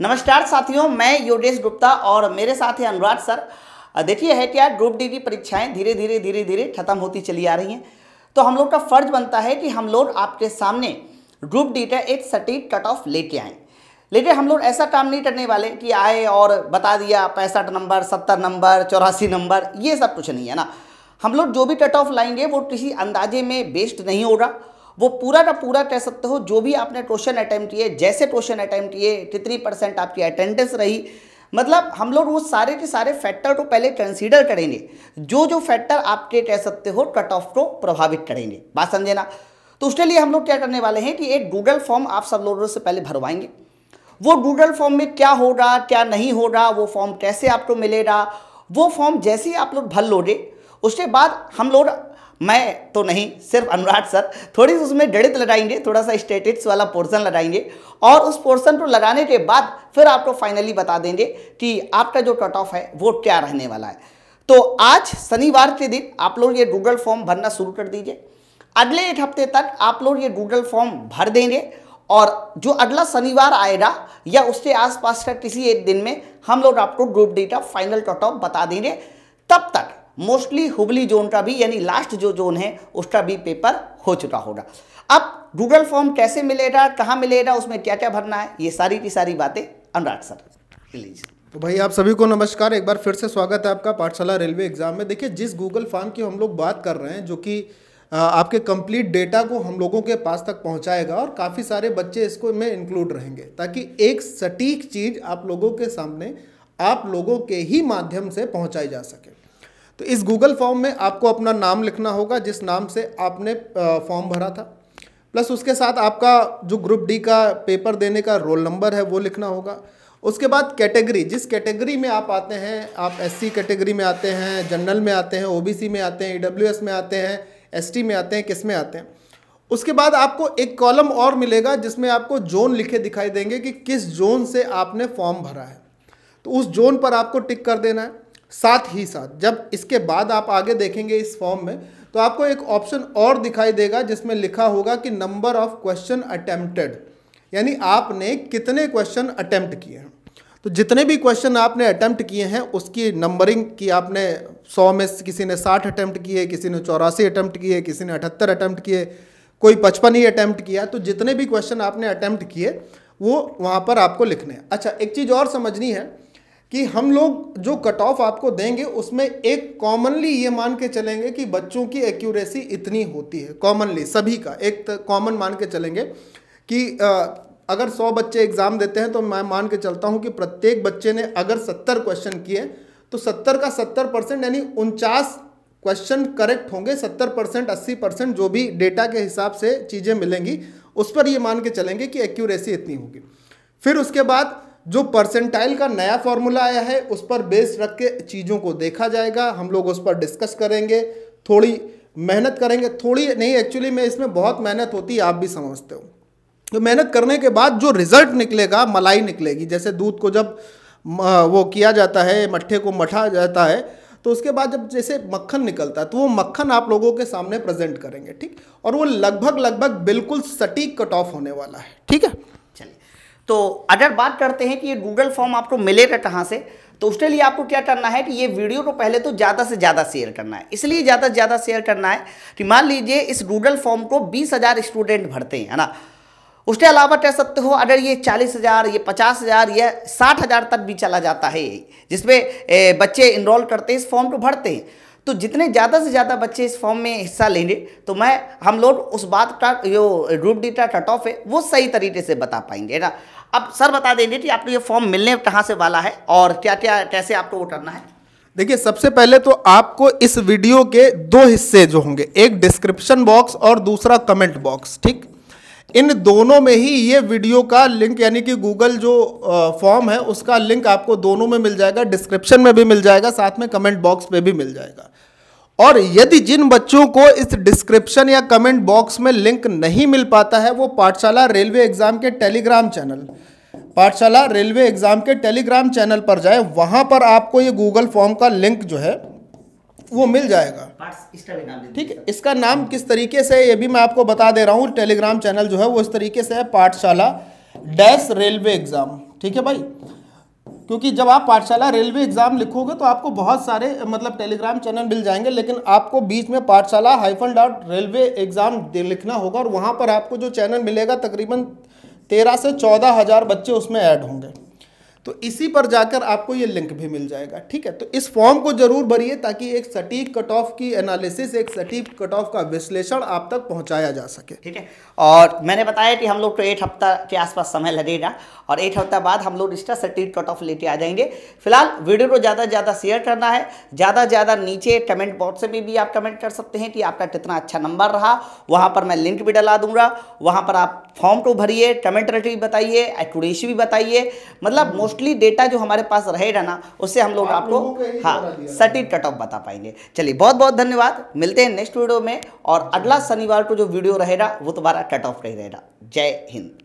नमस्कार साथियों मैं योगेश गुप्ता और मेरे साथ है अनुराग सर देखिए है क्या ग्रुप डी की परीक्षाएं धीरे धीरे धीरे धीरे खत्म होती चली आ रही हैं तो हम लोग का फर्ज बनता है कि हम लोग आपके सामने ग्रुप डी का एक सटीक कट ऑफ लेके आएँ लेकिन हम लोग ऐसा काम नहीं करने वाले कि आए और बता दिया पैंसठ नंबर सत्तर नंबर चौरासी नंबर ये सब कुछ नहीं है ना हम लोग जो भी कट ऑफ लाएंगे वो किसी अंदाजे में बेस्ड नहीं होगा वो पूरा ना पूरा कह सकते हो जो भी आपने क्वेश्चन अटैम्प्ट किए जैसे क्वेश्चन अटैम्प्ट किए कितनी परसेंट आपकी अटेंडेंस रही मतलब हम लोग वो सारे के सारे फैक्टर को पहले कंसीडर करेंगे जो जो फैक्टर आपके कह सकते हो कट ऑफ को प्रभावित करेंगे बात समझे ना तो उसके लिए हम लोग क्या करने वाले हैं कि एक गूगल फॉर्म आप सब लोगों से पहले भरवाएंगे वो गूगल फॉर्म में क्या होगा क्या नहीं होगा वो फॉर्म कैसे आपको मिलेगा वो फॉर्म जैसे ही आप लोग भर लोगे उसके बाद हम लोग मैं तो नहीं सिर्फ अनुराग सर थोड़ी सी उसमें गणित लगाएंगे थोड़ा सा स्टेटिक्स वाला पोर्सन लगाएंगे और उस पोर्सन को लगाने के बाद फिर आपको फाइनली बता देंगे कि आपका जो कट ऑफ है वो क्या रहने वाला है तो आज शनिवार के दिन आप लोग ये गूगल फॉर्म भरना शुरू कर दीजिए अगले एक हफ्ते तक आप लोग ये गूगल फॉर्म भर देंगे और जो अगला शनिवार आएगा या उसके आसपास का किसी एक दिन में हम लोग आपको ग्रुप डी का फाइनल कट ऑफ बता देंगे तब तक मोस्टली हुबली जोन का भी यानी लास्ट जो जोन है उसका भी पेपर हो चुका होगा अब गूगल फॉर्म कैसे मिलेगा कहाँ मिलेगा उसमें क्या क्या भरना है ये सारी की सारी बातें अनुराग सर प्लीज़ तो भाई आप सभी को नमस्कार एक बार फिर से स्वागत है आपका पाठशाला रेलवे एग्ज़ाम में देखिए जिस गूगल फॉर्म की हम लोग बात कर रहे हैं जो कि आपके कंप्लीट डेटा को हम लोगों के पास तक पहुंचाएगा और काफ़ी सारे बच्चे इसको में इंक्लूड रहेंगे ताकि एक सटीक चीज़ आप लोगों के सामने आप लोगों के ही माध्यम से पहुंचाई जा सके तो इस गूगल फॉर्म में आपको अपना नाम लिखना होगा जिस नाम से आपने फॉर्म भरा था प्लस उसके साथ आपका जो ग्रुप डी का पेपर देने का रोल नंबर है वो लिखना होगा उसके बाद कैटेगरी जिस कैटेगरी में आप आते हैं आप एससी कैटेगरी में आते हैं जनरल में आते हैं ओबीसी में आते हैं ईडब्ल्यूएस e में आते हैं एसटी में आते हैं किस में आते हैं उसके बाद आपको एक कॉलम और मिलेगा जिसमें आपको जोन लिखे दिखाई देंगे कि किस जोन से आपने फॉर्म भरा है तो उस जोन पर आपको टिक कर देना है साथ ही साथ जब इसके बाद आप आगे देखेंगे इस फॉर्म में तो आपको एक ऑप्शन और दिखाई देगा जिसमें लिखा होगा कि नंबर ऑफ क्वेश्चन अटेम्प्टेड यानी आपने कितने क्वेश्चन अटेम्प्ट किए हैं तो जितने भी क्वेश्चन आपने अटेम्प्ट किए हैं उसकी नंबरिंग की आपने सौ में किसी ने साठ अटेम्प्ट किए किसी ने चौरासी अटेम्प्ट किए किसी ने अठहत्तर अटेम्प्ट किए कोई पचपन ही अटेम्प्ट किया तो जितने भी क्वेश्चन आपने अटेम्प्ट किए वो वहाँ पर आपको लिखने हैं अच्छा एक चीज़ और समझनी है कि हम लोग जो कट ऑफ आपको देंगे उसमें एक कॉमनली ये मान के चलेंगे कि बच्चों की एक्यूरेसी इतनी होती है कॉमनली सभी का एक कॉमन मान के चलेंगे कि अगर 100 बच्चे एग्ज़ाम देते हैं तो मैं मान के चलता हूँ कि प्रत्येक बच्चे ने अगर 70 क्वेश्चन किए तो 70 का 70 परसेंट यानी उनचास क्वेश्चन करेक्ट होंगे 70 परसेंट अस्सी परसेंट जो भी डेटा के हिसाब से चीज़ें मिलेंगी उस पर ये मान के चलेंगे कि एक्यूरेसी इतनी होगी फिर उसके बाद जो परसेंटाइल का नया फॉर्मूला आया है उस पर बेस रख के चीज़ों को देखा जाएगा हम लोग उस पर डिस्कस करेंगे थोड़ी मेहनत करेंगे थोड़ी नहीं एक्चुअली में इसमें बहुत मेहनत होती है आप भी समझते हो तो मेहनत करने के बाद जो रिजल्ट निकलेगा मलाई निकलेगी जैसे दूध को जब वो किया जाता है मट्ठे को मठा जाता है तो उसके बाद जब जैसे मक्खन निकलता है तो वो मक्खन आप लोगों के सामने प्रेजेंट करेंगे ठीक और वो लगभग लगभग बिल्कुल सटीक कट ऑफ होने वाला है ठीक है तो अगर बात करते हैं कि ये गूगल फॉर्म आपको मिलेगा कहाँ से तो उसके लिए आपको क्या करना है कि ये वीडियो को पहले तो ज़्यादा से ज़्यादा शेयर करना है इसलिए ज़्यादा से ज़्यादा शेयर करना है कि मान लीजिए इस गूगल फॉर्म को बीस हज़ार स्टूडेंट भरते हैं है ना उसके अलावा कह सकते हो अगर ये चालीस हज़ार ये पचास हज़ार या साठ हज़ार तक भी चला जाता है जिसमें बच्चे इनरोल करते हैं इस फॉर्म को भरते हैं तो जितने ज़्यादा से ज़्यादा बच्चे इस फॉर्म में हिस्सा लेंगे तो मैं हम लोग उस बात का जो रूप डेटा कट ऑफ है वो सही तरीके से बता पाएंगे ना अब सर बता देंगे कि आपको ये फॉर्म मिलने कहाँ से वाला है और क्या क्या कैसे आपको वो करना है देखिए सबसे पहले तो आपको इस वीडियो के दो हिस्से जो होंगे एक डिस्क्रिप्शन बॉक्स और दूसरा कमेंट बॉक्स ठीक इन दोनों में ही ये वीडियो का लिंक यानी कि गूगल जो फॉर्म है उसका लिंक आपको दोनों में मिल जाएगा डिस्क्रिप्शन में भी मिल जाएगा साथ में कमेंट बॉक्स में भी मिल जाएगा और यदि जिन बच्चों को इस डिस्क्रिप्शन या कमेंट बॉक्स में लिंक नहीं मिल पाता है वो पाठशाला रेलवे एग्जाम के Telegram channel Pathshala railway exam के टेलीग्राम चैनल पर जाए वहां पर आपको ये गूगल फॉर्म का लिंक जो है वो मिल जाएगा ठीक है इसका नाम किस तरीके से ये भी मैं आपको बता दे रहा हूँ टेलीग्राम चैनल जो है वो इस तरीके से है पाठशाला डैश रेलवे एग्ज़ाम ठीक है भाई क्योंकि जब आप पाठशाला रेलवे एग्ज़ाम लिखोगे तो आपको बहुत सारे मतलब टेलीग्राम चैनल मिल जाएंगे लेकिन आपको बीच में पाठशाला हाइफन डॉट रेलवे एग्ज़ाम लिखना होगा और वहाँ पर आपको जो चैनल मिलेगा तकरीबन तेरह से चौदह हज़ार बच्चे उसमें ऐड होंगे तो इसी पर जाकर आपको ये लिंक भी मिल जाएगा ठीक है तो इस फॉर्म को जरूर भरिए ताकि एक सटीक कट ऑफ की एनालिसिस एक सटीक कट ऑफ का विश्लेषण आप तक पहुंचाया जा सके ठीक है और मैंने बताया कि हम लोग तो एट हफ्ता के आसपास समय लगेगा और एक हफ्ता बाद हम लोग इसका सटीक कट ऑफ लेके आ जाएंगे फिलहाल वीडियो को ज़्यादा से ज़्यादा शेयर करना है ज़्यादा से ज़्यादा नीचे कमेंट बॉक्स से भी, भी आप कमेंट कर सकते हैं कि आपका कितना अच्छा नंबर रहा वहाँ पर मैं लिंक भी डला दूंगा वहाँ पर आप फॉर्म को भरिए कमेंट रेट भी बताइए एक्यूरेसी भी बताइए मतलब मोस्ट हम्म। मोस्टली डेटा जो हमारे पास रहेगा ना उससे हम लोग आपको हाँ सटीक कट ऑफ बता पाएंगे चलिए बहुत बहुत धन्यवाद मिलते हैं नेक्स्ट वीडियो में और अगला शनिवार को जो वीडियो रहेगा वो तुम्हारा कट ऑफ नहीं रहेगा जय हिंद